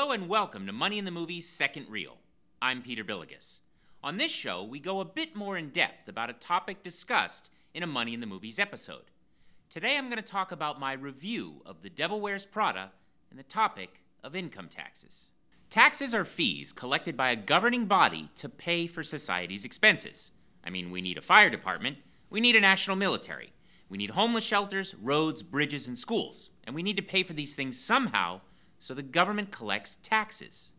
Hello and welcome to Money in the Movie's Second Reel. I'm Peter Billigas. On this show, we go a bit more in depth about a topic discussed in a Money in the Movies episode. Today I'm going to talk about my review of The Devil Wears Prada and the topic of income taxes. Taxes are fees collected by a governing body to pay for society's expenses. I mean, we need a fire department, we need a national military, we need homeless shelters, roads, bridges, and schools, and we need to pay for these things somehow so the government collects taxes.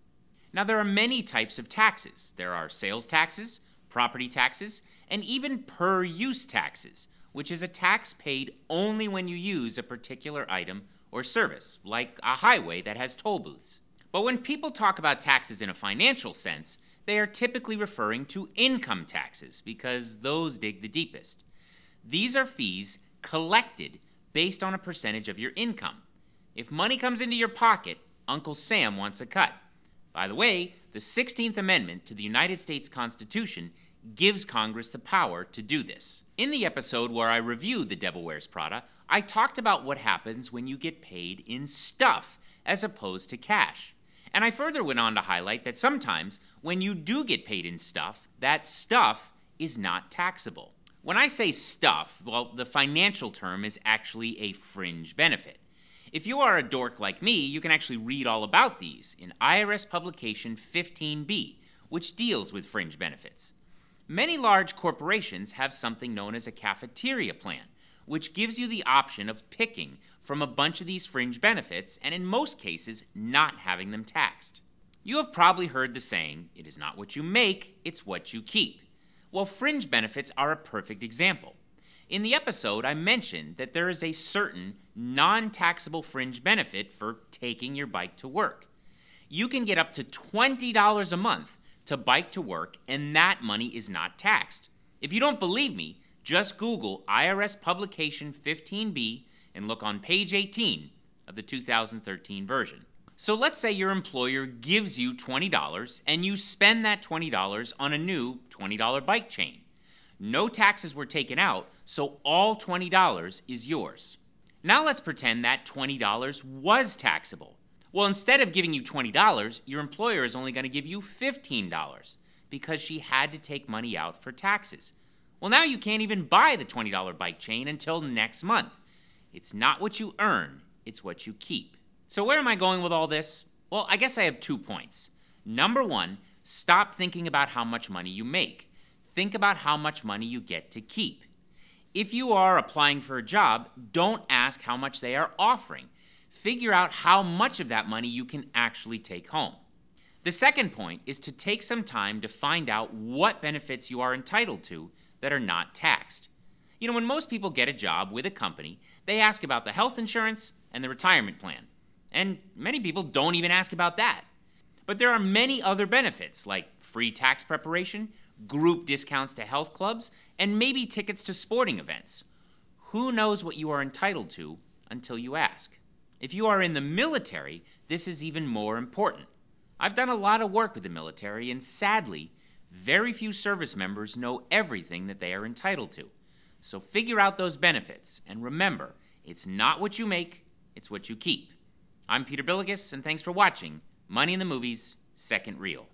Now, there are many types of taxes there are sales taxes, property taxes, and even per use taxes, which is a tax paid only when you use a particular item or service, like a highway that has toll booths. But when people talk about taxes in a financial sense, they are typically referring to income taxes because those dig the deepest. These are fees collected based on a percentage of your income, if money comes into your pocket, Uncle Sam wants a cut. By the way, the 16th Amendment to the United States Constitution gives Congress the power to do this. In the episode where I reviewed The Devil Wears Prada, I talked about what happens when you get paid in stuff as opposed to cash. And I further went on to highlight that sometimes when you do get paid in stuff, that stuff is not taxable. When I say stuff, well, the financial term is actually a fringe benefit. If you are a dork like me, you can actually read all about these in IRS Publication 15b, which deals with fringe benefits. Many large corporations have something known as a cafeteria plan, which gives you the option of picking from a bunch of these fringe benefits and, in most cases, not having them taxed. You have probably heard the saying, it is not what you make, it's what you keep. Well, fringe benefits are a perfect example. In the episode, I mentioned that there is a certain non taxable fringe benefit for taking your bike to work. You can get up to $20 a month to bike to work, and that money is not taxed. If you don't believe me, just Google IRS Publication 15B and look on page 18 of the 2013 version. So let's say your employer gives you $20 and you spend that $20 on a new $20 bike chain. No taxes were taken out, so all $20 is yours. Now let's pretend that $20 was taxable. Well, instead of giving you $20, your employer is only going to give you $15 because she had to take money out for taxes. Well, now you can't even buy the $20 bike chain until next month. It's not what you earn, it's what you keep. So, where am I going with all this? Well, I guess I have two points. Number one, stop thinking about how much money you make. Think about how much money you get to keep. If you are applying for a job, don't ask how much they are offering. Figure out how much of that money you can actually take home. The second point is to take some time to find out what benefits you are entitled to that are not taxed. You know, when most people get a job with a company, they ask about the health insurance and the retirement plan. And many people don't even ask about that. But there are many other benefits, like free tax preparation, group discounts to health clubs, and maybe tickets to sporting events. Who knows what you are entitled to until you ask? If you are in the military, this is even more important. I've done a lot of work with the military, and sadly, very few service members know everything that they are entitled to. So figure out those benefits, and remember, it's not what you make, it's what you keep. I'm Peter Billigas, and thanks for watching Money in the Movies, second reel.